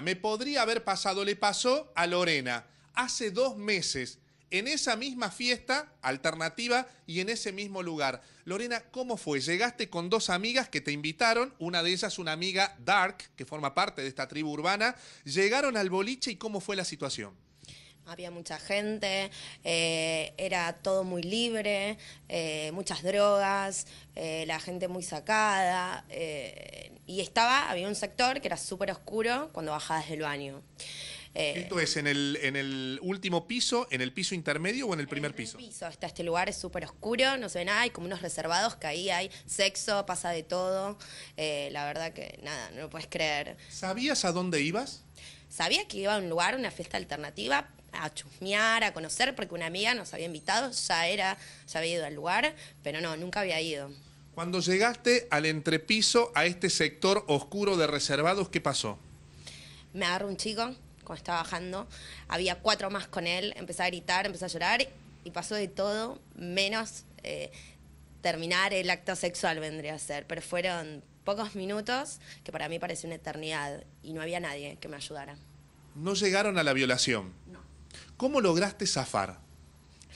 Me podría haber pasado, le pasó a Lorena hace dos meses, en esa misma fiesta alternativa y en ese mismo lugar. Lorena, ¿cómo fue? Llegaste con dos amigas que te invitaron, una de ellas una amiga Dark, que forma parte de esta tribu urbana. Llegaron al boliche y ¿cómo fue la situación? Había mucha gente, eh, era todo muy libre, eh, muchas drogas, eh, la gente muy sacada y estaba, había un sector que era súper oscuro cuando bajabas del baño. Eh, ¿Esto es en el, en el último piso, en el piso intermedio o en el primer en el piso? piso? este lugar, es súper oscuro, no se ve nada, hay como unos reservados que ahí hay sexo, pasa de todo. Eh, la verdad que nada, no lo puedes creer. ¿Sabías a dónde ibas? Sabía que iba a un lugar, una fiesta alternativa, a chusmear, a conocer, porque una amiga nos había invitado, ya era, ya había ido al lugar, pero no, nunca había ido. Cuando llegaste al entrepiso, a este sector oscuro de reservados, ¿qué pasó? Me agarró un chico cuando estaba bajando, había cuatro más con él, empecé a gritar, empecé a llorar y pasó de todo, menos eh, terminar el acto sexual vendría a ser, pero fueron pocos minutos que para mí pareció una eternidad y no había nadie que me ayudara. ¿No llegaron a la violación? No. ¿Cómo lograste zafar?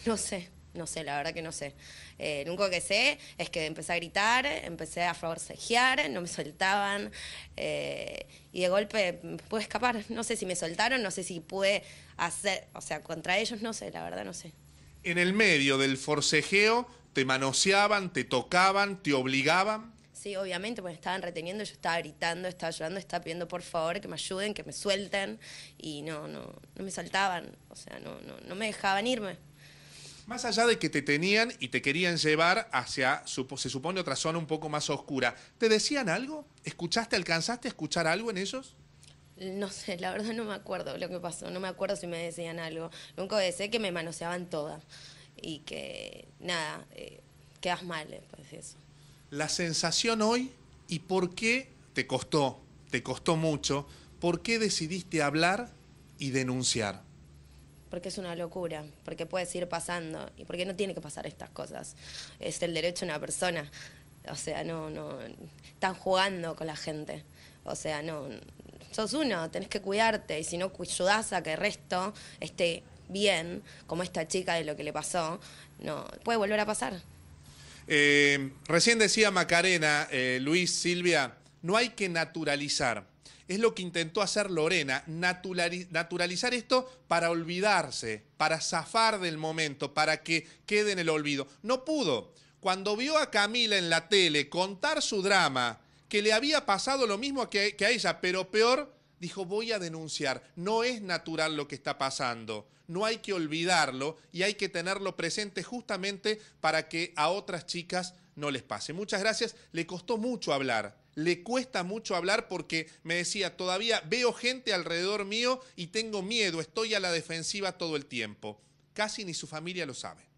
No sé. No sé, la verdad que no sé. Eh, lo único que sé es que empecé a gritar, empecé a forcejear, no me soltaban eh, y de golpe pude escapar. No sé si me soltaron, no sé si pude hacer, o sea, contra ellos, no sé, la verdad no sé. En el medio del forcejeo, ¿te manoseaban, te tocaban, te obligaban? Sí, obviamente, pues me estaban reteniendo, yo estaba gritando, estaba llorando, estaba pidiendo por favor que me ayuden, que me suelten y no, no, no me soltaban, o sea, no, no, no me dejaban irme. Más allá de que te tenían y te querían llevar hacia, se supone, otra zona un poco más oscura, ¿te decían algo? ¿Escuchaste, alcanzaste a escuchar algo en ellos? No sé, la verdad no me acuerdo lo que pasó, no me acuerdo si me decían algo. Nunca decía que me manoseaban todas y que nada, eh, quedas mal eh, pues eso. La sensación hoy y por qué te costó, te costó mucho, por qué decidiste hablar y denunciar porque es una locura, porque puede seguir pasando y porque no tiene que pasar estas cosas. Es el derecho de una persona. O sea, no, no, están jugando con la gente. O sea, no, sos uno, tenés que cuidarte y si no ayudás a que el resto esté bien, como esta chica de lo que le pasó, no, puede volver a pasar. Eh, recién decía Macarena, eh, Luis, Silvia, no hay que naturalizar es lo que intentó hacer Lorena, naturalizar esto para olvidarse, para zafar del momento, para que quede en el olvido. No pudo. Cuando vio a Camila en la tele contar su drama, que le había pasado lo mismo que, a ella, pero peor, dijo, voy a denunciar, no es natural lo que está pasando, no hay que olvidarlo y hay que tenerlo presente justamente para que a otras chicas no les pase. Muchas gracias. Le costó mucho hablar. Le cuesta mucho hablar porque me decía, todavía veo gente alrededor mío y tengo miedo, estoy a la defensiva todo el tiempo. Casi ni su familia lo sabe.